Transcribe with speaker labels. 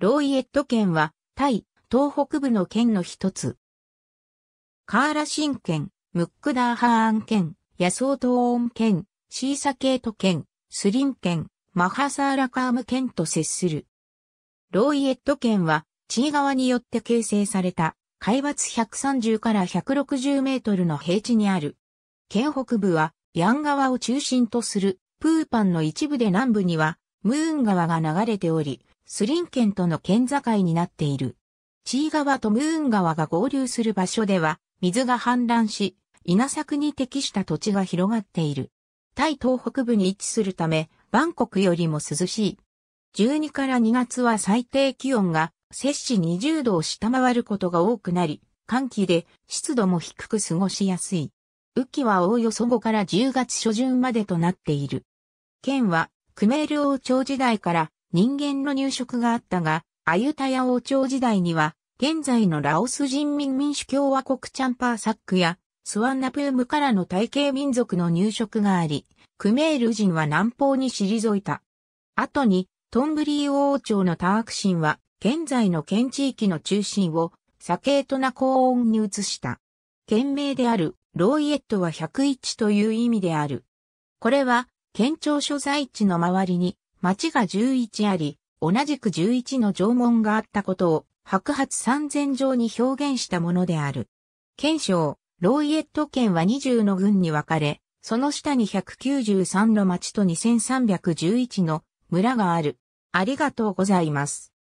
Speaker 1: ローイ
Speaker 2: エット県は、タイ、東北部の県の一つ。カーラシン県、ムックダーハーン県、ヤソートオーン県、シーサケート県、スリン県、マハサーラカーム県と接する。ローイエット県は、チー川によって形成された、海抜130から160メートルの平地にある。県北部は、ヤン川を中心とする、プーパンの一部で南部には、ムーン川が流れており、スリン県との県境になっている。チー川とムーン川が合流する場所では、水が氾濫し、稲作に適した土地が広がっている。タイ東北部に位置するため、バンコクよりも涼しい。12から2月は最低気温が摂氏20度を下回ることが多くなり、寒気で湿度も低く過ごしやすい。雨季はおおよそ5から10月初旬までとなっている。県は、クメール王朝時代から人間の入植があったが、アユタヤ王朝時代には、現在のラオス人民民主共和国チャンパーサックや、スワンナプームからの体系民族の入植があり、クメール人は南方に退いた。後に、トンブリー王朝のタークシンは、現在の県地域の中心を、サケートな高温に移した。県名である、ロイエットは101という意味である。これは、県庁所在地の周りに、町が11あり、同じく11の城門があったことを白髪三千城に表現したものである。県省、ロイエット県は20の郡に分かれ、その下に193の町と2311の村がある。ありがとうございます。